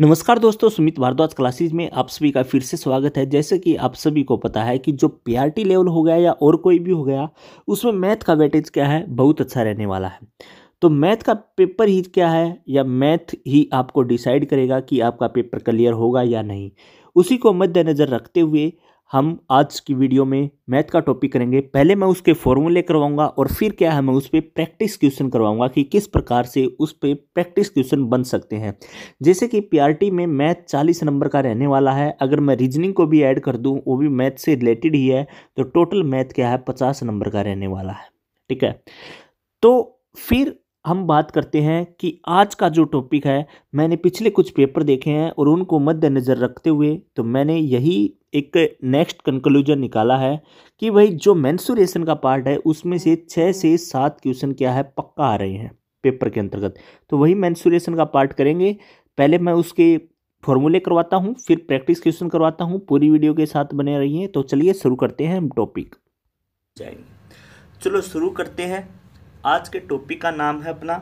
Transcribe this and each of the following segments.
नमस्कार दोस्तों सुमित भारद्वाज क्लासेज में आप सभी का फिर से स्वागत है जैसे कि आप सभी को पता है कि जो पीआरटी लेवल हो गया या और कोई भी हो गया उसमें मैथ का वेटेज क्या है बहुत अच्छा रहने वाला है तो मैथ का पेपर ही क्या है या मैथ ही आपको डिसाइड करेगा कि आपका पेपर क्लियर होगा या नहीं उसी को मद्देनज़र रखते हुए हम आज की वीडियो में मैथ का टॉपिक करेंगे पहले मैं उसके फॉर्मूले करवाऊंगा और फिर क्या है मैं उस पर प्रैक्टिस क्वेश्चन करवाऊंगा कि किस प्रकार से उस पर प्रैक्टिस क्वेश्चन बन सकते हैं जैसे कि पीआरटी में मैथ 40 नंबर का रहने वाला है अगर मैं रीजनिंग को भी ऐड कर दूँ वो भी मैथ से रिलेटेड ही है तो टोटल मैथ क्या है पचास नंबर का रहने वाला है ठीक है तो फिर हम बात करते हैं कि आज का जो टॉपिक है मैंने पिछले कुछ पेपर देखे हैं और उनको मद्देनज़र रखते हुए तो मैंने यही एक नेक्स्ट कंक्लूजन निकाला है कि भाई जो मैंसुरेशन का पार्ट है उसमें से छः से सात क्वेश्चन क्या है पक्का आ रहे हैं पेपर के अंतर्गत तो वही मैंसुरेशन का पार्ट करेंगे पहले मैं उसके फॉर्मूले करवाता हूँ फिर प्रैक्टिस क्वेश्चन करवाता हूँ पूरी वीडियो के साथ बने रहिए तो चलिए शुरू करते हैं हम टॉपिक जाएंगे चलो शुरू करते हैं आज के टॉपिक का नाम है अपना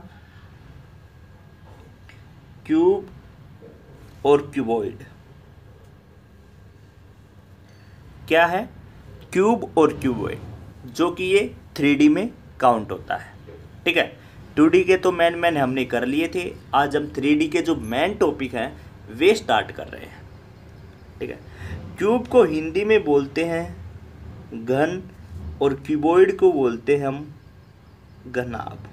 क्यूब और क्यूबॉइड क्या है क्यूब और क्यूबॉइड जो कि ये थ्री में काउंट होता है ठीक है टू के तो मैन मैन हमने कर लिए थे आज हम थ्री के जो मेन टॉपिक हैं वे स्टार्ट कर रहे हैं ठीक है क्यूब को हिंदी में बोलते हैं घन और क्यूबॉइड को बोलते हैं हम घनाभ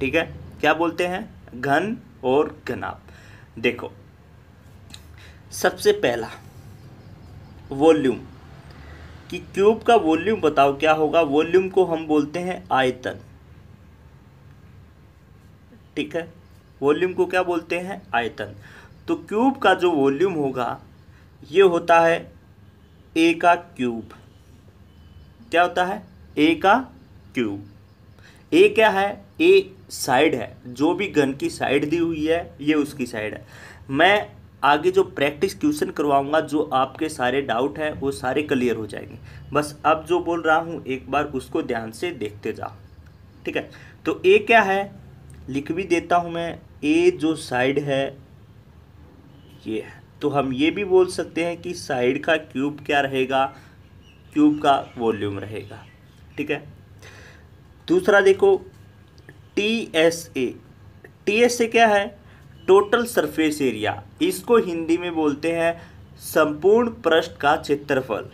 ठीक है क्या बोलते हैं घन और घनाभ देखो सबसे पहला वॉल्यूम कि क्यूब का वॉल्यूम बताओ क्या होगा वॉल्यूम को हम बोलते हैं आयतन ठीक है वॉल्यूम को क्या बोलते हैं आयतन तो क्यूब का जो वॉल्यूम होगा ये होता है ए का क्यूब क्या होता है ए का क्यूब ए क्या है ए साइड है जो भी गन की साइड दी हुई है ये उसकी साइड है मैं आगे जो प्रैक्टिस क्वेश्चन करवाऊँगा जो आपके सारे डाउट हैं वो सारे क्लियर हो जाएंगे बस अब जो बोल रहा हूँ एक बार उसको ध्यान से देखते जा ठीक है तो ए क्या है लिख भी देता हूँ मैं ए जो साइड है ये है तो हम ये भी बोल सकते हैं कि साइड का क्यूब क्या रहेगा क्यूब का वॉल्यूम रहेगा ठीक है दूसरा देखो T S A T S A क्या है टोटल सरफेस एरिया इसको हिंदी में बोलते हैं संपूर्ण पृष्ठ का क्षेत्रफल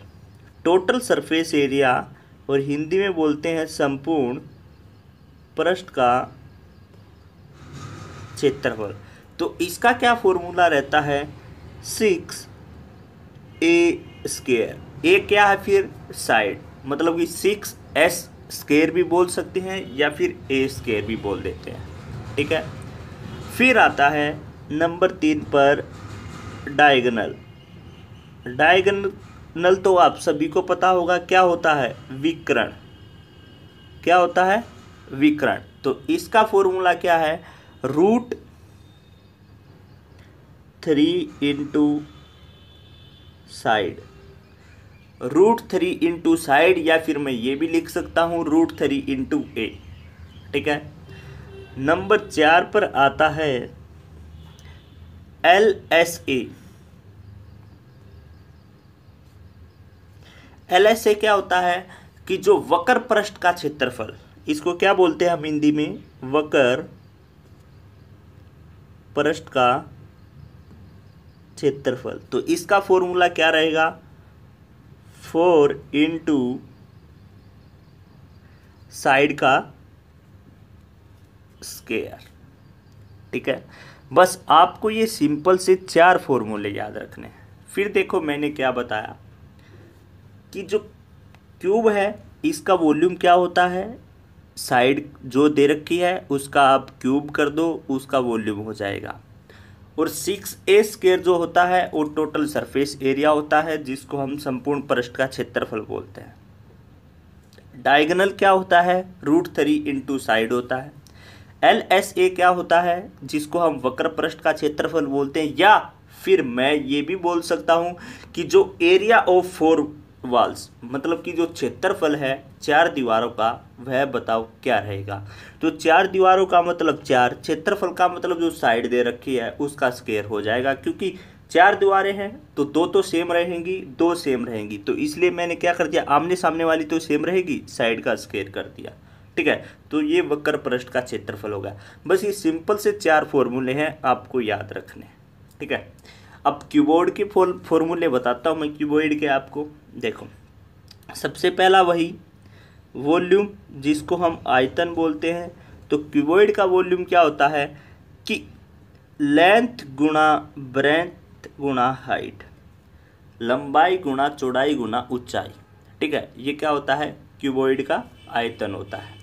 टोटल सरफेस एरिया और हिंदी में बोलते हैं संपूर्ण पृष्ठ का क्षेत्रफल तो इसका क्या फॉर्मूला रहता है सिक्स ए स्केयर ए क्या है फिर साइड मतलब कि सिक्स एस स्केयर भी बोल सकते हैं या फिर ए स्केयर भी बोल देते हैं ठीक है फिर आता है नंबर तीन पर डायगनल डायगनल तो आप सभी को पता होगा क्या होता है विकरण क्या होता है विकरण तो इसका फॉर्मूला क्या है root three into side root three into side या फिर मैं ये भी लिख सकता हूँ रूट थ्री इंटू ए ठीक है नंबर चार पर आता है L S A L S A क्या होता है कि जो वक्र पृष्ठ का क्षेत्रफल इसको क्या बोलते हैं हम हिंदी में वक्र पृष्ठ का क्षेत्रफल तो इसका फॉर्मूला क्या रहेगा फोर इंटू साइड का स्केयर ठीक है बस आपको ये सिंपल से चार फॉर्मूले याद रखने हैं फिर देखो मैंने क्या बताया कि जो क्यूब है इसका वॉल्यूम क्या होता है साइड जो दे रखी है उसका आप क्यूब कर दो उसका वॉल्यूम हो जाएगा और सिक्स ए स्केयर जो होता है वो टोटल सरफेस एरिया होता है जिसको हम संपूर्ण पृष्ठ का क्षेत्रफल बोलते हैं डायगनल क्या होता है रूट थ्री इंटू साइड होता है एल एस ए क्या होता है जिसको हम वक्र पृष्ठ का क्षेत्रफल बोलते हैं या फिर मैं ये भी बोल सकता हूँ कि जो एरिया ऑफ फोर वॉल्स मतलब कि जो क्षेत्रफल है चार दीवारों का वह बताओ क्या रहेगा तो चार दीवारों का मतलब चार क्षेत्रफल का मतलब जो साइड दे रखी है उसका स्केयर हो जाएगा क्योंकि चार दीवारें हैं तो दो तो सेम रहेंगी दो सेम रहेंगी तो इसलिए मैंने क्या कर दिया आमने सामने वाली तो सेम रहेगी साइड का स्केयर कर दिया ठीक है तो ये वक्र पृष्ठ का क्षेत्रफल होगा बस ये सिंपल से चार फॉर्मूले हैं आपको याद रखने ठीक है अब क्यूबोर्ड के फॉर्मूले बताता हूँ मैं क्यूबोइड के आपको देखो सबसे पहला वही वॉल्यूम जिसको हम आयतन बोलते हैं तो क्यूबोइड का वॉल्यूम क्या होता है कि लेंथ गुणा ब्रेंथ गुणा हाइट लंबाई गुणा चौड़ाई गुणा ऊंचाई ठीक है ये क्या होता है क्यूबोइड का आयतन होता है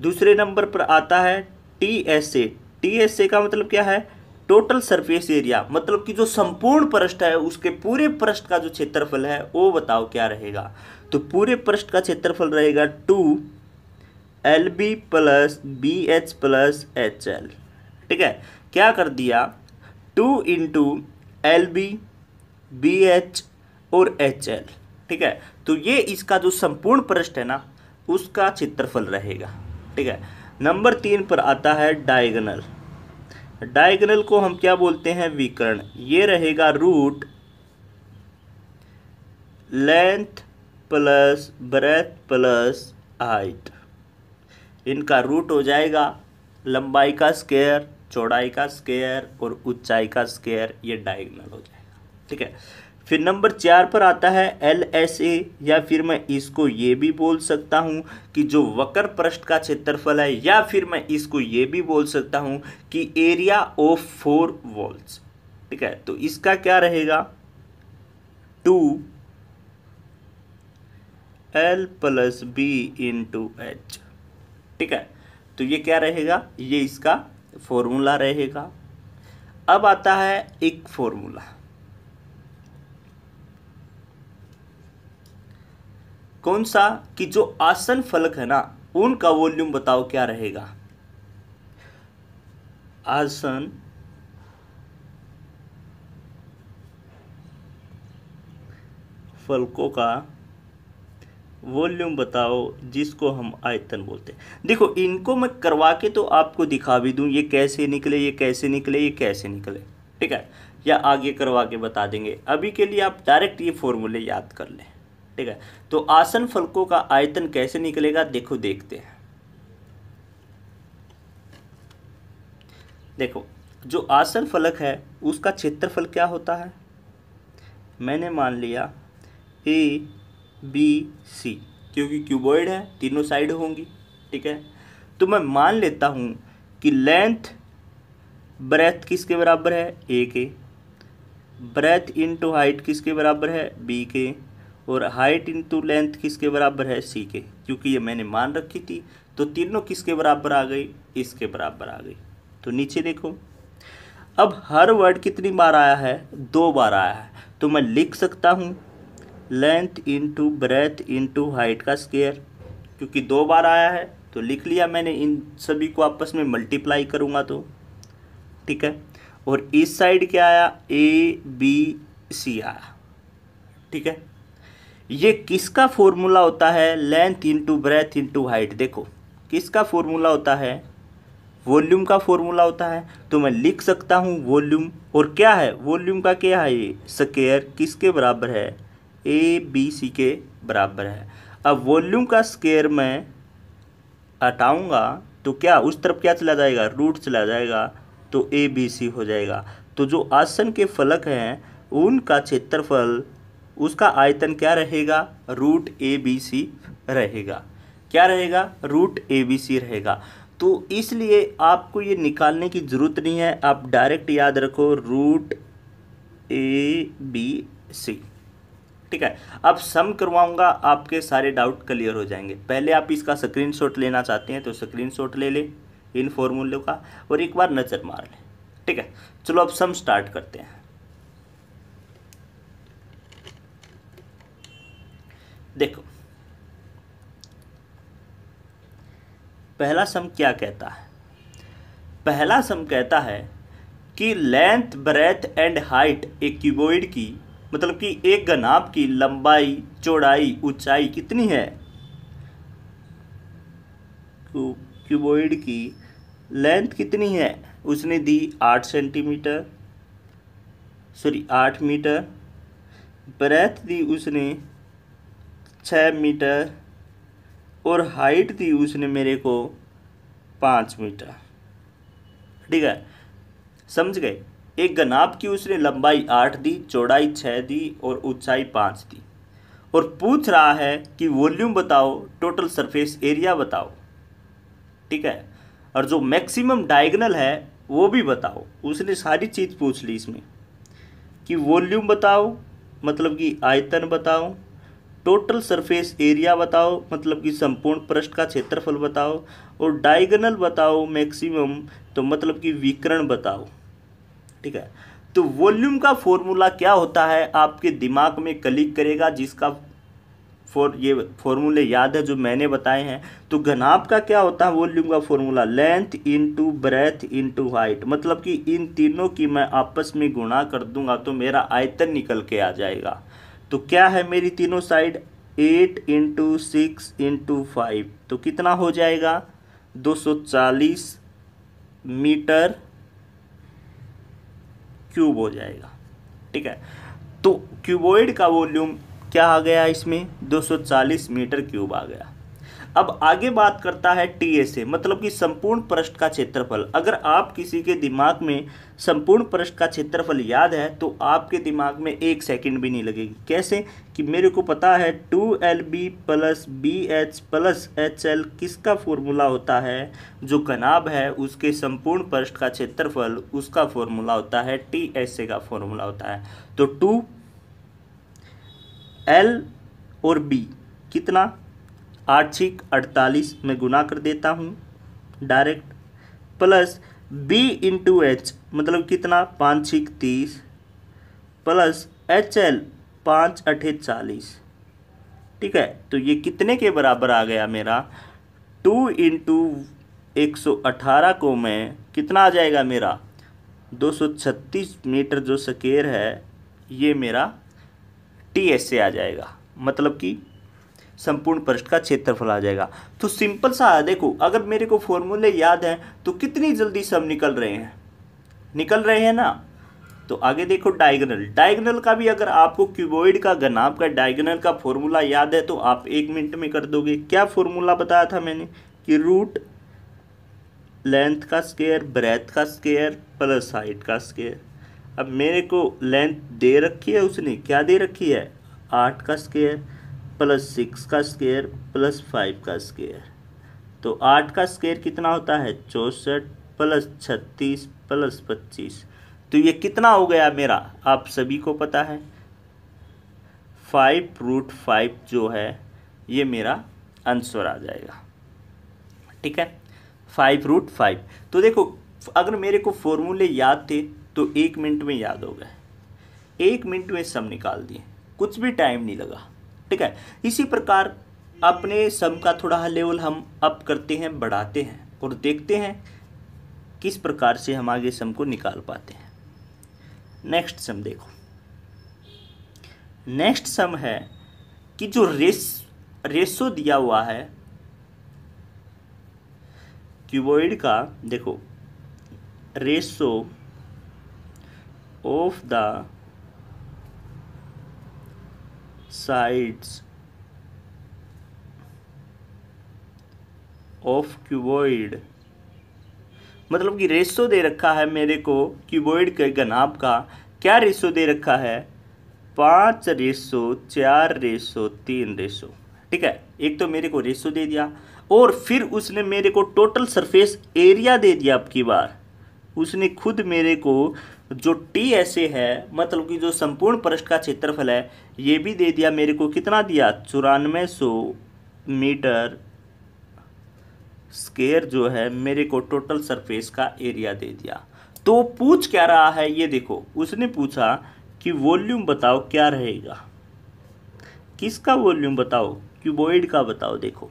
दूसरे नंबर पर आता है T S A T S A का मतलब क्या है टोटल सरफेस एरिया मतलब कि जो संपूर्ण पृष्ठ है उसके पूरे पृष्ठ का जो क्षेत्रफल है वो बताओ क्या रहेगा तो पूरे पृष्ठ का क्षेत्रफल रहेगा two L B plus B H plus H L ठीक है क्या कर दिया two into L B B H और एच एल ठीक है तो ये इसका जो संपूर्ण पृष्ठ है ना उसका क्षेत्रफल रहेगा ठीक है नंबर तीन पर आता है डायगनल डायगनल को हम क्या बोलते हैं विकर्ण ये रहेगा root length plus breadth plus height इनका रूट हो जाएगा लंबाई का स्केयर चौड़ाई का स्केयर और ऊंचाई का स्केयर ये डायगनल हो जाएगा ठीक है फिर नंबर चार पर आता है एल एस ए या फिर मैं इसको ये भी बोल सकता हूँ कि जो वक्र पृष्ठ का क्षेत्रफल है या फिर मैं इसको ये भी बोल सकता हूँ कि एरिया ऑफ फोर वॉल्स ठीक है तो इसका क्या रहेगा two L plus B into H ठीक है तो ये क्या रहेगा ये इसका फॉर्मूला रहेगा अब आता है एक फॉर्मूला कौन सा कि जो आसन फलक है ना उनका वॉल्यूम बताओ क्या रहेगा आसन फलकों का वॉल्यूम बताओ जिसको हम आयतन बोलते हैं देखो इनको मैं करवा के तो आपको दिखा भी दूं ये कैसे निकले ये कैसे निकले ये कैसे निकले ठीक है या आगे करवा के बता देंगे अभी के लिए आप डायरेक्ट ये फॉर्मूले याद कर लें ठीक है तो आसन फलकों का आयतन कैसे निकलेगा देखो देखते हैं देखो जो आसन फलक है उसका क्षेत्रफल क्या होता है मैंने मान लिया ए बी सी क्योंकि क्यूबॉइड है तीनों साइड होंगी ठीक है तो मैं मान लेता हूँ कि लेंथ ब्रेथ किसके बराबर है ए के ब्रेथ इनटू हाइट किसके बराबर है बी के और हाइट इंटू लेंथ किसके बराबर है सी के क्योंकि ये मैंने मान रखी थी तो तीनों किसके बराबर आ गई इसके बराबर आ गई तो नीचे देखो अब हर वर्ड कितनी बार आया है दो बार आया है तो मैं लिख सकता हूँ length into breadth into height का स्केयर क्योंकि दो बार आया है तो लिख लिया मैंने इन सभी को आपस में मल्टीप्लाई करूँगा तो ठीक है और इस साइड क्या आया ए बी सी आया ठीक है ये किसका फॉर्मूला होता है length into breadth into height देखो किसका फॉर्मूला होता है वॉल्यूम का फॉर्मूला होता है तो मैं लिख सकता हूँ वॉल्यूम और क्या है वॉल्यूम का क्या है ये स्केयर किसके बराबर है ए बी सी के बराबर है अब वॉल्यूम का स्केयर मैं हटाऊँगा तो क्या उस तरफ क्या चला जाएगा रूट चला जाएगा तो ए बी सी हो जाएगा तो जो आसन के फलक हैं उनका क्षेत्रफल उसका आयतन क्या रहेगा रूट ए बी सी रहेगा क्या रहेगा रूट ए बी सी रहेगा तो इसलिए आपको ये निकालने की ज़रूरत नहीं है आप डायरेक्ट याद रखो रूट ए बी सी ठीक है अब सम करवाऊंगा आपके सारे डाउट क्लियर हो जाएंगे पहले आप इसका स्क्रीनशॉट लेना चाहते हैं तो स्क्रीनशॉट ले लें इन फॉर्मूलों का और एक बार नज़र मार लें ठीक है चलो अब सम स्टार्ट करते हैं पहला सम क्या कहता है पहला सम कहता है कि लेंथ ब्रेथ एंड हाइट एक क्यूबोइड की मतलब कि एक गनाब की लंबाई चौड़ाई ऊंचाई कितनी है क्यूबोइड की लेंथ कितनी है उसने दी आठ सेंटीमीटर सॉरी आठ मीटर ब्रेथ दी उसने छः मीटर और हाइट दी उसने मेरे को पाँच मीटर ठीक है समझ गए एक गनाब की उसने लंबाई आठ दी चौड़ाई छः दी और ऊंचाई पाँच दी और पूछ रहा है कि वॉल्यूम बताओ टोटल सरफेस एरिया बताओ ठीक है और जो मैक्सिमम डायगनल है वो भी बताओ उसने सारी चीज़ पूछ ली इसमें कि वॉल्यूम बताओ मतलब कि आयतन बताओ टोटल सरफेस एरिया बताओ मतलब कि संपूर्ण पृष्ठ का क्षेत्रफल बताओ और डायगनल बताओ मैक्सिमम तो मतलब कि विकरण बताओ ठीक है तो वॉल्यूम का फॉर्मूला क्या होता है आपके दिमाग में क्लिक करेगा जिसका फॉर ये फॉर्मूले याद है जो मैंने बताए हैं तो घनाभ का क्या होता है वॉल्यूम का formula length into breadth into height मतलब कि इन तीनों की मैं आपस में गुणा कर दूंगा तो मेरा आयतन निकल के आ जाएगा तो क्या है मेरी तीनों side eight into six into five तो कितना हो जाएगा दो सौ चालीस मीटर क्यूब हो जाएगा ठीक है तो क्यूबॉइड का वॉल्यूम क्या आ गया इसमें 240 मीटर क्यूब आ गया अब आगे बात करता है टी से मतलब कि संपूर्ण पृष्ठ का क्षेत्रफल अगर आप किसी के दिमाग में संपूर्ण पृष्ठ का क्षेत्रफल याद है तो आपके दिमाग में एक सेकंड भी नहीं लगेगी कैसे कि मेरे को पता है two L B plus B H plus H L किसका फॉर्मूला होता है जो कनाब है उसके संपूर्ण पृष्ठ का क्षेत्रफल उसका फॉर्मूला होता है टी एस ए का फॉर्मूला होता है तो टू एल और बी कितना आठ छिक अड़तालीस में गुना कर देता हूँ direct plus B into H मतलब कितना पाँच छिक तीस प्लस एच एल पाँच अठे चालीस ठीक है तो ये कितने के बराबर आ गया मेरा टू इंटू एक सौ अठारह को मैं कितना आ जाएगा मेरा दो सौ छत्तीस मीटर जो सकेर है ये मेरा टी एस से आ जाएगा मतलब कि संपूर्ण पृष्ठ का क्षेत्रफल आ जाएगा तो सिंपल सा है देखो अगर मेरे को फॉर्मूले याद हैं तो कितनी जल्दी सब निकल रहे हैं निकल रहे हैं ना तो आगे देखो डायगनल डायगनल का भी अगर आपको क्यूबोइड का गनाब का डायगनल का फॉर्मूला याद है तो आप एक मिनट में कर दोगे क्या फॉर्मूला बताया था मैंने कि रूट लेंथ का स्केयर ब्रेथ का स्केयर प्लस हाइट का स्केयर अब मेरे को लेंथ दे रखी है उसने क्या दे रखी है आठ का स्केयर प्लस सिक्स का स्केयर प्लस फाइव का स्केयर तो आठ का स्केयर कितना होता है चौंसठ प्लस छत्तीस प्लस पच्चीस तो ये कितना हो गया मेरा आप सभी को पता है फाइव रूट फाइव जो है ये मेरा आंसर आ जाएगा ठीक है फाइव रूट फाइव तो देखो अगर मेरे को फॉर्मूले याद थे तो एक मिनट में याद हो गए एक मिनट में सब निकाल दिए कुछ भी टाइम नहीं लगा ठीक है इसी प्रकार अपने सम का थोड़ा लेवल हम अप करते हैं बढ़ाते हैं और देखते हैं किस प्रकार से हम आगे सम को निकाल पाते हैं नेक्स्ट सम देखो नेक्स्ट सम है कि जो रेस रेसो दिया हुआ है क्यूबॉइड का देखो ratio of the sides of cuboid मतलब कि रेसो दे रखा है मेरे को क्यूबॉइड के गनाब का क्या रेसो दे रखा है पाँच रेसो चार रेसो तीन रेसो ठीक है एक तो मेरे को रेसो दे दिया और फिर उसने मेरे को टोटल सरफेस एरिया दे दिया आपकी बार उसने खुद मेरे को जो टी एस ए है मतलब कि जो संपूर्ण पृष्ठ का क्षेत्रफल है ये भी दे दिया मेरे को कितना दिया चौरानवे सौ मीटर स्केयर जो है मेरे को टोटल सरफेस का एरिया दे दिया तो पूछ क्या रहा है ये देखो उसने पूछा कि वॉल्यूम बताओ क्या रहेगा किसका वॉल्यूम बताओ क्यूबॉइड का बताओ देखो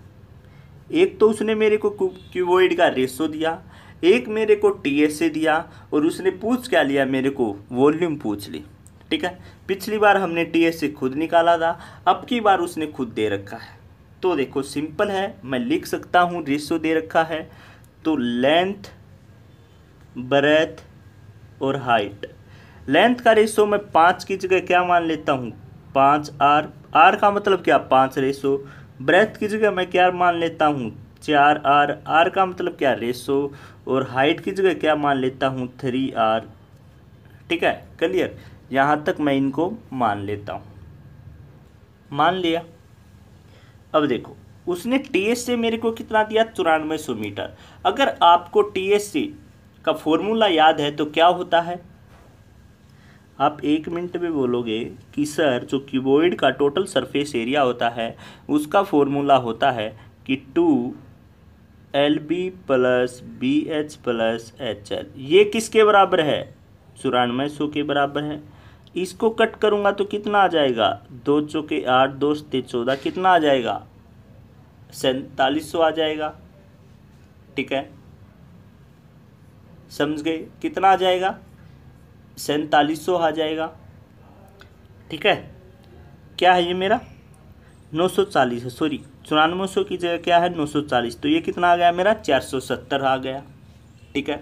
एक तो उसने मेरे को क्यूबॉइड का रेशो दिया एक मेरे को टी से दिया और उसने पूछ क्या लिया मेरे को वॉल्यूम पूछ ली ठीक है पिछली बार हमने टी से खुद निकाला था अब की बार उसने खुद दे रखा है तो देखो सिंपल है मैं लिख सकता हूँ रेशो दे रखा है तो लेंथ ब्रेथ और हाइट लेंथ का रेशो मैं पाँच की जगह क्या मान लेता हूँ पाँच आर आर का मतलब क्या पाँच रेशो ब्रेथ की जगह मैं क्या मान लेता हूँ चार आर आर का मतलब क्या रेशो और हाइट की जगह क्या मान लेता हूँ थ्री आर ठीक है क्लियर यहाँ तक मैं इनको मान लेता हूँ मान लिया अब देखो उसने टी से मेरे को कितना दिया चौरानवे सौ मीटर अगर आपको टी का फॉर्मूला याद है तो क्या होता है आप एक मिनट में बोलोगे कि सर जो क्यूबोइड का टोटल सरफेस एरिया होता है उसका फॉर्मूला होता है कि two L B plus B H plus H L ये किसके बराबर है चौरानवे सौ के बराबर है इसको कट करूँगा तो कितना आ जाएगा दो चौके आठ दो ते चौदह कितना आ जाएगा सैतालीस सौ आ जाएगा ठीक है समझ गए कितना आ जाएगा सैतालीस सौ आ जाएगा ठीक है क्या है ये मेरा नौ सौ चालीस है सॉरी चौरानवे सौ की जगह क्या है नौ सौ चालीस तो ये कितना आ गया मेरा चार सौ सत्तर आ गया ठीक है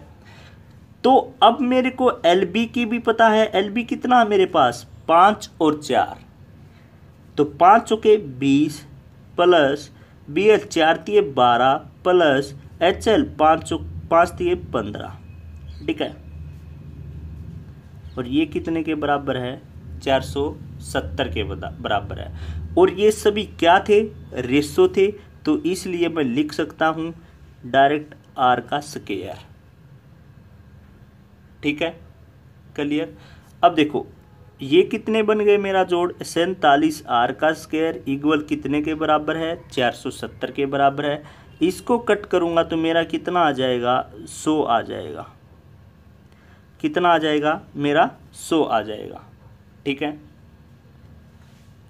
तो अब मेरे को एल बी की भी पता है एल बी कितना है मेरे पास पाँच और चार तो पाँच चौके बीस प्लस बी एल चार तीय बारह प्लस एच एल पाँच चौक पाँच दिए पंद्रह ठीक है और ये कितने के बराबर है चार सौ सत्तर के बराबर है और ये सभी क्या थे रेसो थे तो इसलिए मैं लिख सकता हूँ डायरेक्ट आर का स्केयर ठीक है क्लियर अब देखो ये कितने बन गए मेरा जोड़ सैंतालीस आर का स्केयर इक्वल कितने के बराबर है 470 के बराबर है इसको कट करूँगा तो मेरा कितना आ जाएगा सो आ जाएगा कितना आ जाएगा मेरा सो आ जाएगा ठीक है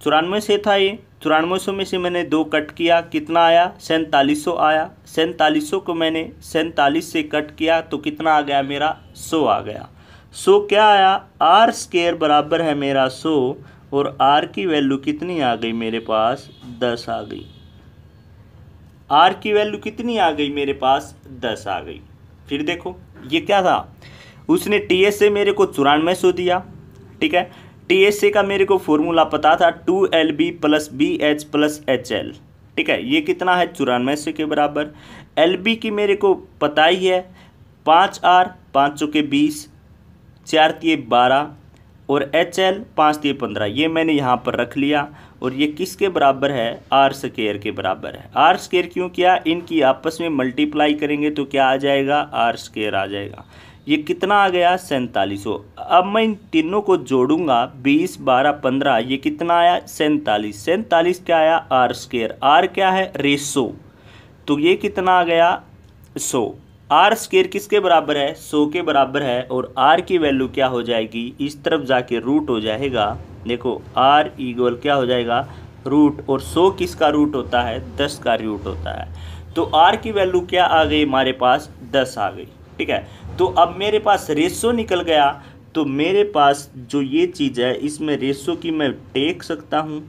चौरानवे से था ये चौरानवे सौ में से मैंने दो कट किया कितना आया सैंतालीस सौ आया सैंतालीस सौ को मैंने सैंतालीस से कट किया तो कितना आ गया मेरा सौ आ गया सो क्या आया आर स्केयर बराबर है मेरा सो और आर की वैल्यू कितनी आ गई मेरे पास दस आ गई आर की वैल्यू कितनी आ गई मेरे पास दस आ गई फिर देखो ये क्या था उसने टी एस से मेरे को चौरानवे सौ दिया ठीक है टी का मेरे को फॉर्मूला पता था two L B plus B H plus H L ठीक है ये कितना है चौरानवे सौ के बराबर एल बी की मेरे को पता ही है पाँच आर पाँच चौके बीस चार तीय बारह और एच एल पाँच तीय पंद्रह ये मैंने यहाँ पर रख लिया और ये किसके बराबर है आर स्केयर के बराबर है आर स्केयर क्यों किया इनकी आपस में मल्टीप्लाई करेंगे तो क्या आ जाएगा आर स्केयर आ जाएगा ये कितना आ गया सैंतालीस अब मैं इन तीनों को जोड़ूंगा बीस बारह पंद्रह ये कितना आया सैंतालीस सैंतालीस क्या आया आर स्केयर आर क्या है रेसो तो ये कितना आ गया सो आर स्केयर किसके बराबर है सो के बराबर है और आर की वैल्यू क्या हो जाएगी इस तरफ जाके रूट हो जाएगा देखो आर इगल क्या हो जाएगा रूट और सो किसका रूट होता है दस का रूट होता है तो आर की वैल्यू क्या आ गई हमारे पास दस आ गई ठीक है तो अब मेरे पास रेसो निकल गया तो मेरे पास जो ये चीज़ है इसमें रेसो की मैं टेक सकता हूँ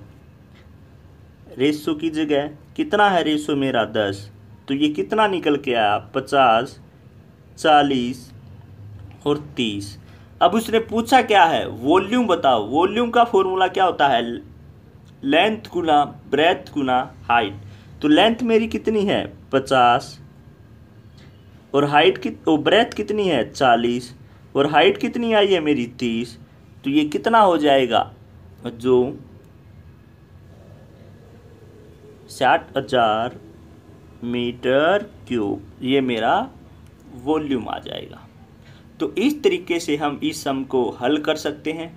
रेसो की जगह कितना है रेसो मेरा दस तो ये कितना निकल के आया पचास चालीस और तीस अब उसने पूछा क्या है वॉल्यूम बताओ वॉल्यूम का फॉर्मूला क्या होता है लेंथ गुना ब्रेथ गुना हाइट तो लेंथ मेरी कितनी है पचास और हाइट कित तो ब्रेथ कितनी है चालीस और हाइट कितनी आई है मेरी तीस तो ये कितना हो जाएगा जो साठ हजार मीटर क्यूब ये मेरा वॉल्यूम आ जाएगा तो इस तरीके से हम इस सम को हल कर सकते हैं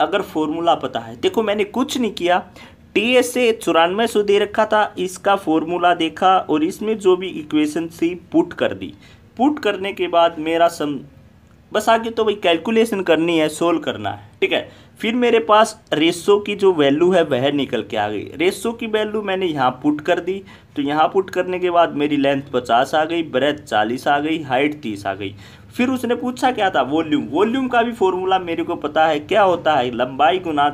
अगर फॉर्मूला पता है देखो मैंने कुछ नहीं किया टी एस से चौरानवे सौ दे रखा था इसका फॉर्मूला देखा और इसमें जो भी इक्वेशन थी पुट कर दी पुट करने के बाद मेरा सम बस आगे तो भाई कैलकुलेशन करनी है सोल्व करना है ठीक है फिर मेरे पास रेसो की जो वैल्यू है वह निकल के आ गई रेसो की वैल्यू मैंने यहाँ पुट कर दी तो यहाँ पुट करने के बाद मेरी लेंथ पचास आ गई ब्रेथ चालीस आ गई हाइट तीस आ गई फिर उसने पूछा क्या था वॉल्यूम वॉल्यूम का भी फॉर्मूला मेरे को पता है क्या होता है लंबाई गुना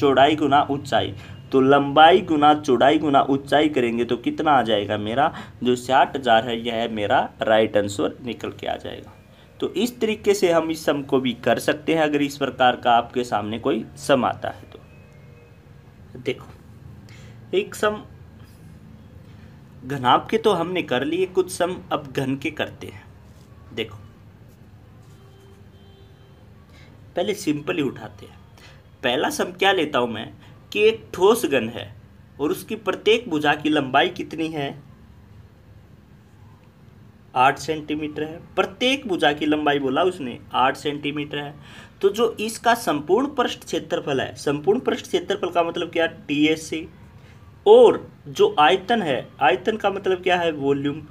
चौड़ाई गुना ऊंचाई तो लंबाई गुना चौड़ाई गुना ऊंचाई करेंगे तो कितना आ जाएगा मेरा जो साठ हज़ार है यह मेरा राइट आंसर निकल के आ जाएगा तो इस तरीके से हम इस सम को भी कर सकते हैं अगर इस प्रकार का आपके सामने कोई सम आता है तो देखो एक सम घनाभ के तो हमने कर लिए कुछ सम अब घन के करते हैं देखो पहले सिंपली उठाते हैं पहला सम क्या लेता हूं मैं कि एक ठोस गन है और उसकी प्रत्येक भुजा की लंबाई कितनी है आठ सेंटीमीटर है प्रत्येक भुजा की लंबाई बोला उसने आठ सेंटीमीटर है तो जो इसका संपूर्ण पृष्ठ क्षेत्रफल है संपूर्ण पृष्ठ क्षेत्रफल का मतलब क्या टी एस सी और जो आयतन है आयतन का मतलब क्या है वॉल्यूम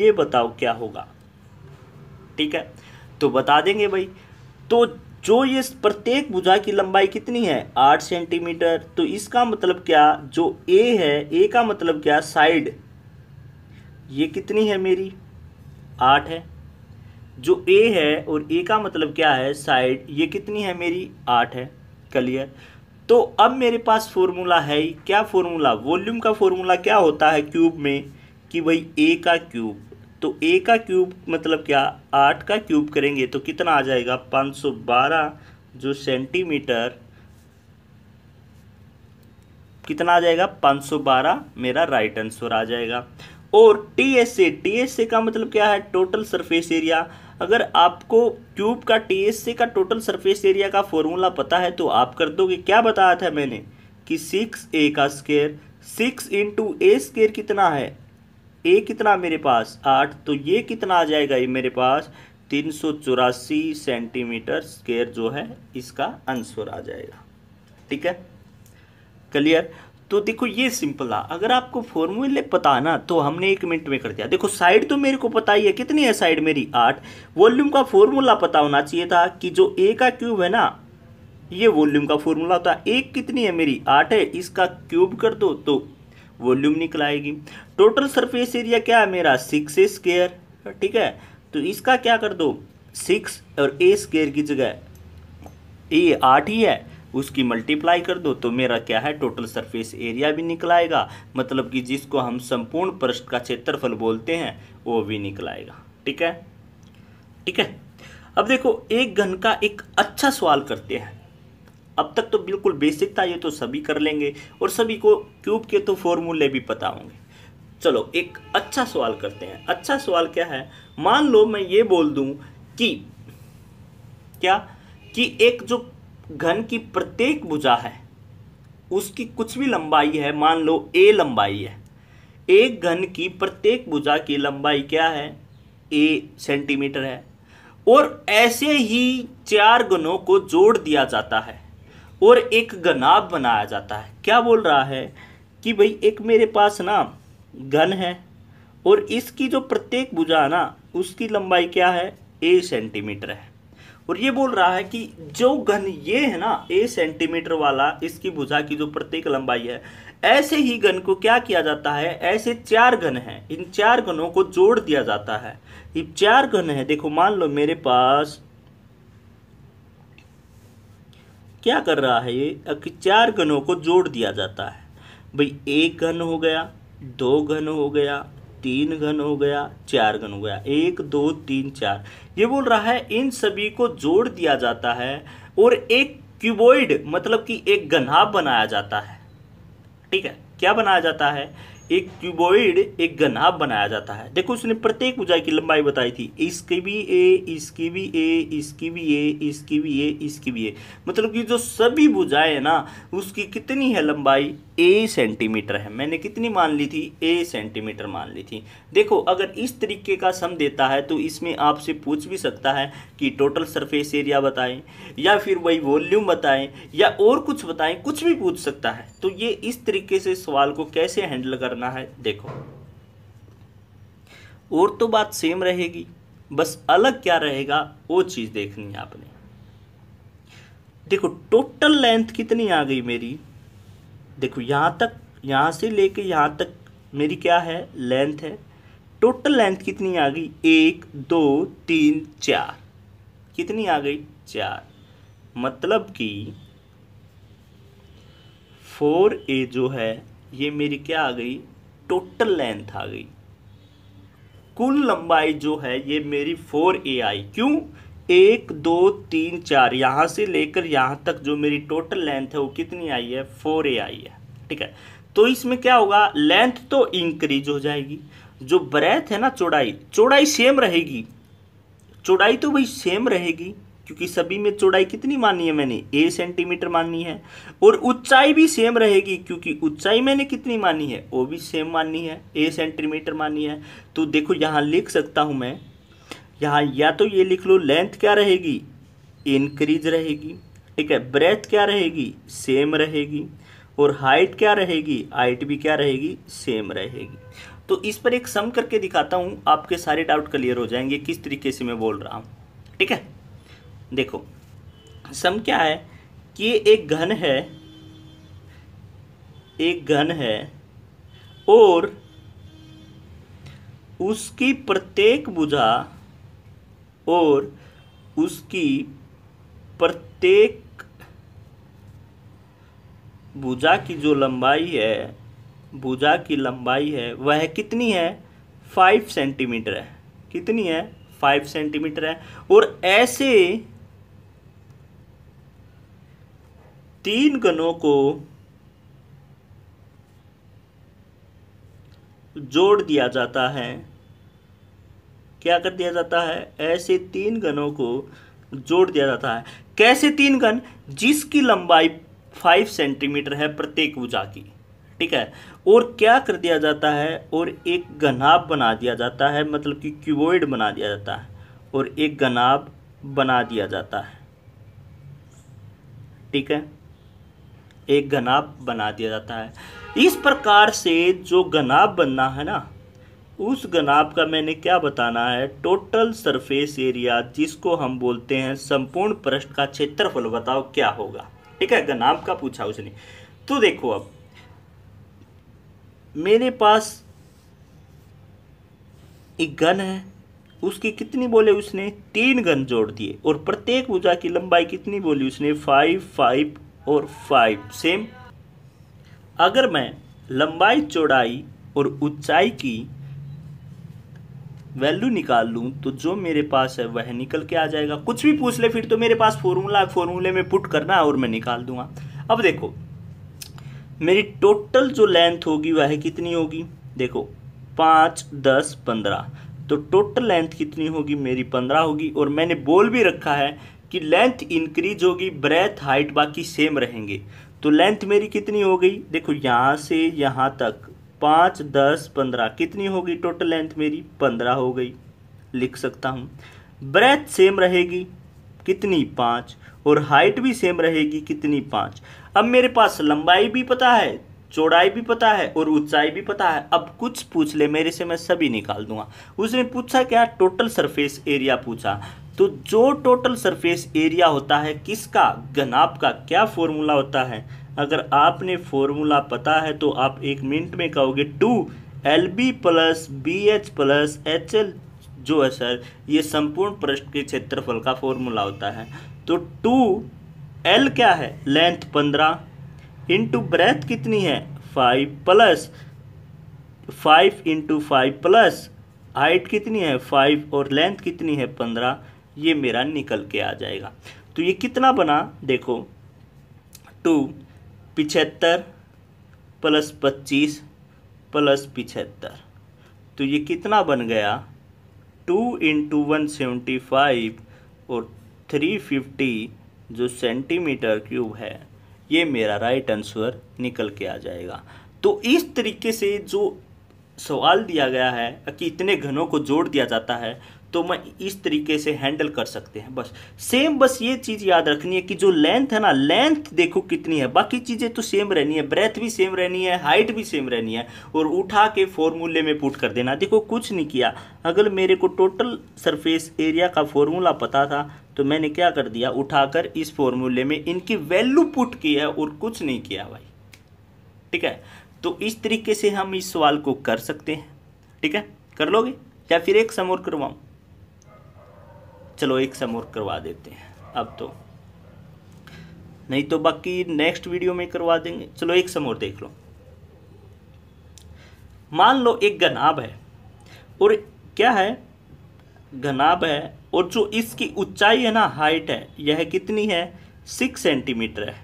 ये बताओ क्या होगा ठीक है तो बता देंगे भाई तो जो ये प्रत्येक भुजा की लंबाई कितनी है आठ सेंटीमीटर तो इसका मतलब क्या जो ए है ए का मतलब क्या साइड ये कितनी है मेरी आठ है जो ए है और ए का मतलब क्या है साइड ये कितनी है मेरी आठ है क्लियर तो अब मेरे पास फॉर्मूला है क्या फॉर्मूला वॉल्यूम का फॉर्मूला क्या होता है क्यूब में कि भाई ए का क्यूब तो ए का क्यूब मतलब क्या आठ का क्यूब करेंगे तो कितना आ जाएगा पाँच सौ बारह जो सेंटीमीटर कितना आ जाएगा 512 मेरा राइट आंसर आ जाएगा और T S A T S A का मतलब क्या है टोटल सरफेस एरिया अगर आपको क्यूब का टी एस ए का टोटल सरफेस एरिया का फॉर्मूला पता है तो आप कर दोगे क्या बताया था मैंने कि सिक्स ए का square six into A square कितना है ए कितना मेरे पास आठ तो ये कितना आ जाएगा ये मेरे पास तीन सौ चौरासी सेंटीमीटर स्केयर जो है इसका आंसर आ जाएगा ठीक है क्लियर तो देखो ये सिंपल था अगर आपको फॉर्मूले पता ना तो हमने एक मिनट में कर दिया देखो साइड तो मेरे को पता ही है कितनी है साइड मेरी आठ वॉल्यूम का फॉर्मूला पता होना चाहिए था कि जो ए का क्यूब है ना ये वॉल्यूम का फॉर्मूला होता है एक कितनी है मेरी आठ है इसका क्यूब कर दो तो वॉल्यूम निकल आएगी टोटल सरफेस एरिया क्या है मेरा सिक्स ए स्केयर ठीक है तो इसका क्या कर दो सिक्स और ए स्केयर की जगह ए आठ ही है उसकी मल्टीप्लाई कर दो तो मेरा क्या है टोटल सरफेस एरिया भी निकल आएगा मतलब कि जिसको हम संपूर्ण पृष्ठ का क्षेत्रफल बोलते हैं वो भी निकल आएगा ठीक है ठीक है अब देखो एक घन का एक अच्छा सवाल करते हैं अब तक तो बिल्कुल बेसिक था ये तो सभी कर लेंगे और सभी को क्यूब के तो फॉर्मूले भी पता होंगे चलो एक अच्छा सवाल करते हैं अच्छा सवाल क्या है मान लो मैं ये बोल दूं कि क्या कि एक जो घन की प्रत्येक भुजा है उसकी कुछ भी लंबाई है मान लो ए लंबाई है एक घन की प्रत्येक भुजा की लंबाई क्या है ए सेंटीमीटर है और ऐसे ही चार गुणों को जोड़ दिया जाता है और एक गनाब बनाया जाता है क्या बोल रहा है कि भाई एक मेरे पास ना घन है और इसकी जो प्रत्येक भुजा ना उसकी लंबाई क्या है ए सेंटीमीटर है और ये बोल रहा है कि जो घन ये है ना ए सेंटीमीटर वाला इसकी भुजा की जो प्रत्येक लंबाई है ऐसे ही घन को क्या किया जाता है ऐसे चार घन हैं इन चार घनों को जोड़ दिया जाता है ये चार घन है देखो मान लो मेरे पास क्या कर रहा है ये कि चार घनों को जोड़ दिया जाता है भाई एक घन हो गया दो घन हो गया तीन घन हो गया चार घन हो गया एक दो तीन चार ये बोल रहा है इन सभी को जोड़ दिया जाता है और एक क्यूबॉइड मतलब कि एक घना बनाया जाता है ठीक है क्या बनाया जाता है एक क्यूबोइड एक गनाब बनाया जाता है देखो उसने प्रत्येक भुजाई की लंबाई बताई थी इसकी भी ए इसकी भी ए इसकी भी ए इसकी भी ए इसकी भी ए मतलब कि जो सभी भुजाएं है ना उसकी कितनी है लंबाई ए सेंटीमीटर है मैंने कितनी मान ली थी ए सेंटीमीटर मान ली थी देखो अगर इस तरीके का सम देता है तो इसमें आपसे पूछ भी सकता है कि टोटल सरफेस एरिया बताएं या फिर वही वॉल्यूम बताएं या और कुछ बताएं कुछ भी पूछ सकता है तो ये इस तरीके से सवाल को कैसे हैंडल करना करना है देखो और तो बात सेम रहेगी बस अलग क्या रहेगा वो चीज़ देखनी है आपने देखो टोटल लेंथ कितनी आ गई मेरी देखो यहां तक यहां से लेके यहां तक मेरी क्या है लेंथ है टोटल लेंथ कितनी आ गई एक दो तीन चार कितनी आ गई चार मतलब कि फोर ए जो है ये मेरी क्या आ गई टोटल लेंथ आ गई कुल लंबाई जो है ये मेरी फोर ए आई क्यों एक दो तीन चार यहां से लेकर यहां तक जो मेरी टोटल लेंथ है वो कितनी आई है फोर ए आई है ठीक है तो इसमें क्या होगा लेंथ तो इंक्रीज हो जाएगी जो ब्रेथ है ना चौड़ाई चौड़ाई सेम रहेगी चौड़ाई तो भाई सेम रहेगी क्योंकि सभी में चौड़ाई कितनी मानी है मैंने ए सेंटीमीटर मानी है और ऊंचाई भी सेम रहेगी क्योंकि ऊंचाई मैंने कितनी मानी है वो भी सेम मानी है ए सेंटीमीटर मानी है तो देखो यहाँ लिख सकता हूँ मैं यहाँ या तो ये लिख लो लेंथ क्या रहेगी इनक्रीज रहेगी ठीक है ब्रेथ क्या रहेगी सेम रहेगी और हाइट क्या रहेगी हाइट भी क्या रहेगी सेम रहेगी तो इस पर एक सम करके दिखाता हूँ आपके सारे डाउट क्लियर हो जाएंगे किस तरीके से मैं बोल रहा हूँ ठीक है देखो सम क्या है कि एक घन है एक घन है और उसकी प्रत्येक भुजा और उसकी प्रत्येक भुजा की जो लंबाई है भुजा की लंबाई है वह कितनी है फाइव सेंटीमीटर है कितनी है फाइव सेंटीमीटर है और ऐसे तीन गणों को जोड़ दिया जाता है क्या कर दिया जाता है ऐसे तीन गणों को जोड़ दिया जाता है कैसे तीन गण जिसकी लंबाई फाइव सेंटीमीटर है प्रत्येक ऊर्जा की ठीक है और क्या कर दिया जाता है और एक गनाब बना दिया जाता है मतलब कि क्यूबॉइड बना दिया जाता है और एक गनाब बना दिया जाता है ठीक है एक गनाब बना दिया जाता है इस प्रकार से जो घनाभ बनना है ना उस घनाभ का मैंने क्या बताना है टोटल सरफेस एरिया जिसको हम बोलते हैं संपूर्ण पृष्ठ का क्षेत्रफल बताओ क्या होगा ठीक है घनाभ का पूछा उसने तो देखो अब मेरे पास एक गन है उसकी कितनी बोले उसने तीन गन जोड़ दिए और प्रत्येक भुजा की लंबाई कितनी बोली उसने फाइव फाइव और फाइव सेम अगर मैं लंबाई चौड़ाई और ऊंचाई की वैल्यू निकाल लूँ तो जो मेरे पास है वह निकल के आ जाएगा कुछ भी पूछ ले फिर तो मेरे पास फॉर्मूला फॉर्मूले में पुट करना और मैं निकाल दूंगा अब देखो मेरी टोटल जो लेंथ होगी वह कितनी होगी देखो पाँच दस पंद्रह तो टोटल लेंथ कितनी होगी मेरी पंद्रह होगी और मैंने बोल भी रखा है कि लेंथ इंक्रीज होगी ब्रेथ हाइट बाकी सेम रहेंगे तो लेंथ मेरी कितनी हो गई देखो यहाँ से यहाँ तक पाँच दस पंद्रह कितनी होगी टोटल लेंथ मेरी पंद्रह हो गई लिख सकता हूँ ब्रेथ सेम रहेगी कितनी पाँच और हाइट भी सेम रहेगी कितनी पाँच अब मेरे पास लंबाई भी पता है चौड़ाई भी पता है और ऊंचाई भी पता है अब कुछ पूछ ले मेरे से मैं सभी निकाल दूंगा उसने पूछा क्या टोटल सरफेस एरिया पूछा तो जो टोटल सरफेस एरिया होता है किसका घनाप का क्या फॉर्मूला होता है अगर आपने फॉर्मूला पता है तो आप एक मिनट में कहोगे two L B plus B H plus H L जो है सर ये संपूर्ण पृष्ठ के क्षेत्रफल का फॉर्मूला होता है तो टू एल क्या है लेंथ पंद्रह इंटू ब्रेथ कितनी है five plus five into five plus height कितनी है फाइव और लेंथ कितनी है पंद्रह ये मेरा निकल के आ जाएगा तो ये कितना बना देखो टू पिछहत्तर प्लस पच्चीस प्लस पिछहत्तर तो ये कितना बन गया two into one seventy five और थ्री फिफ्टी जो सेंटीमीटर क्यूब है ये मेरा राइट आंसर निकल के आ जाएगा तो इस तरीके से जो सवाल दिया गया है कि इतने घनों को जोड़ दिया जाता है तो मैं इस तरीके से हैंडल कर सकते हैं बस सेम बस ये चीज़ याद रखनी है कि जो लेंथ है ना लेंथ देखो कितनी है बाकी चीज़ें तो सेम रहनी है ब्रेथ भी सेम रहनी है हाइट भी सेम रहनी है और उठा के फॉर्मूले में पुट कर देना देखो कुछ नहीं किया अगर मेरे को टोटल सरफेस एरिया का फॉर्मूला पता था तो मैंने क्या कर दिया उठाकर इस फॉर्मूले में इनकी वैल्यू पुट की है और कुछ नहीं किया भाई ठीक है तो इस तरीके से हम इस सवाल को कर सकते हैं ठीक है कर लोगे या फिर एक समोर करवाऊँ चलो एक सम और करवा देते हैं अब तो नहीं तो बाकी नेक्स्ट वीडियो में करवा देंगे चलो एक सम और देख लो मान लो एक घनाब है और क्या है घनाब है और जो इसकी ऊंचाई है ना हाइट है यह कितनी है सिक्स सेंटीमीटर है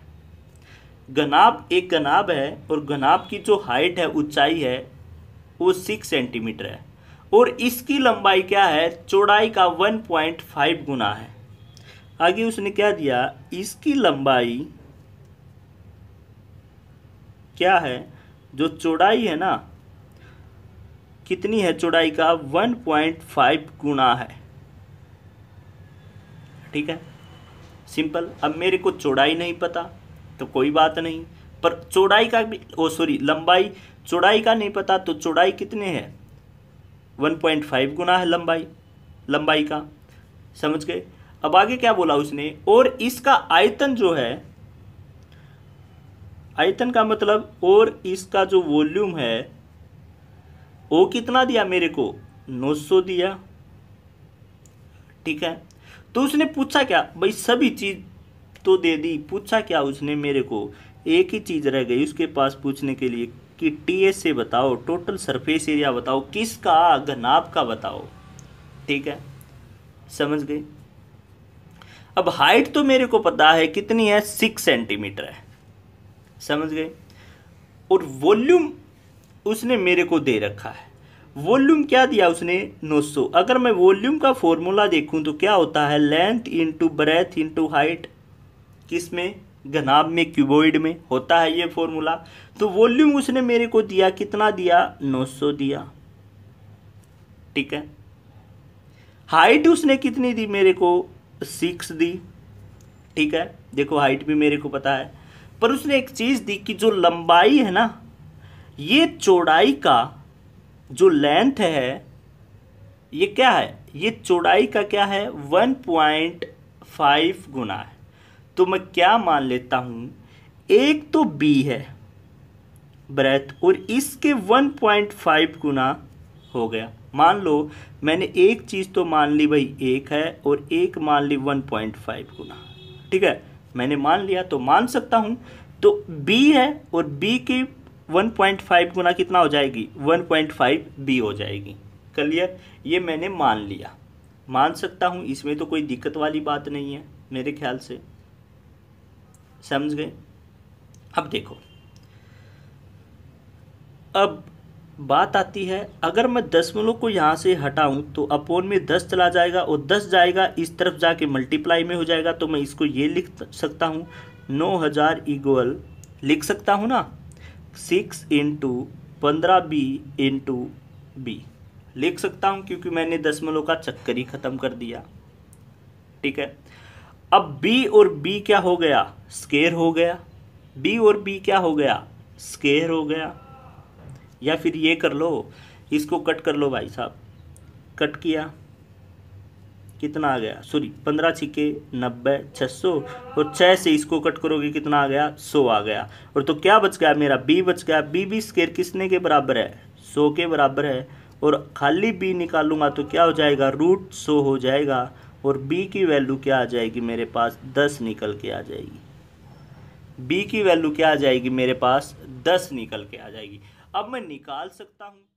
घनाब एक घनाब है और घनाब की जो हाइट है ऊंचाई है वो सिक्स सेंटीमीटर है और इसकी लंबाई क्या है चौड़ाई का 1.5 गुना है आगे उसने क्या दिया इसकी लंबाई क्या है जो चौड़ाई है ना कितनी है चौड़ाई का 1.5 गुना है ठीक है सिंपल अब मेरे को चौड़ाई नहीं पता तो कोई बात नहीं पर चौड़ाई का भी ओ सॉरी लंबाई चौड़ाई का नहीं पता तो चौड़ाई कितने है 1.5 गुना है लंबाई लंबाई का समझ गए अब आगे क्या बोला उसने और इसका आयतन जो है आयतन का मतलब और इसका जो वॉल्यूम है वो कितना दिया मेरे को 900 दिया ठीक है तो उसने पूछा क्या भाई सभी चीज़ तो दे दी पूछा क्या उसने मेरे को एक ही चीज़ रह गई उसके पास पूछने के लिए कि टी से बताओ टोटल सरफेस एरिया बताओ किसका घनाभ का बताओ ठीक है समझ गए अब हाइट तो मेरे को पता है कितनी है सिक्स सेंटीमीटर है समझ गए और वॉल्यूम उसने मेरे को दे रखा है वॉल्यूम क्या दिया उसने 900 अगर मैं वॉल्यूम का फॉर्मूला देखूं तो क्या होता है length into breadth into height किस में घनाब में क्यूबोइड में होता है ये फॉर्मूला तो वॉल्यूम उसने मेरे को दिया कितना दिया 900 दिया ठीक है हाइट उसने कितनी दी मेरे को सिक्स दी ठीक है देखो हाइट भी मेरे को पता है पर उसने एक चीज़ दी कि जो लंबाई है ना ये चौड़ाई का जो लेंथ है ये क्या है ये चौड़ाई का क्या है वन पॉइंट फाइव गुना है तो मैं क्या मान लेता हूँ एक तो बी है ब्रेथ और इसके 1.5 गुना हो गया मान लो मैंने एक चीज़ तो मान ली भाई एक है और एक मान ली 1.5 गुना ठीक है मैंने मान लिया तो मान सकता हूँ तो b है और b के 1.5 गुना कितना हो जाएगी 1.5 b हो जाएगी क्लियर ये मैंने मान लिया मान सकता हूँ इसमें तो कोई दिक्कत वाली बात नहीं है मेरे ख्याल से समझ गए अब देखो अब बात आती है अगर मैं दसमलव को यहाँ से हटाऊं तो अपोन में दस चला जाएगा और दस जाएगा इस तरफ जाके मल्टीप्लाई में हो जाएगा तो मैं इसको ये लिख सकता हूँ नौ हज़ार इगोअल लिख सकता हूँ ना सिक्स इंटू पंद्रह बी इंटू बी लिख सकता हूँ क्योंकि मैंने दसमलों का चक्कर ही ख़त्म कर दिया ठीक है अब बी और बी क्या हो गया स्केयर हो गया बी और बी क्या हो गया स्केयर हो गया या फिर ये कर लो इसको कट कर लो भाई साहब कट किया कितना आ गया सॉरी पंद्रह छिके नब्बे छः सौ और छः से इसको कट करोगे कितना आ गया सौ आ गया और तो क्या बच गया मेरा बी बच गया बी बी स्केयर किसने के बराबर है सौ के बराबर है और खाली बी निकालूंगा तो क्या हो जाएगा रूट सौ हो जाएगा और b की वैल्यू क्या आ जाएगी मेरे पास दस निकल के आ जाएगी b की वैल्यू क्या आ जाएगी मेरे पास दस निकल के आ जाएगी अब मैं निकाल सकता हूँ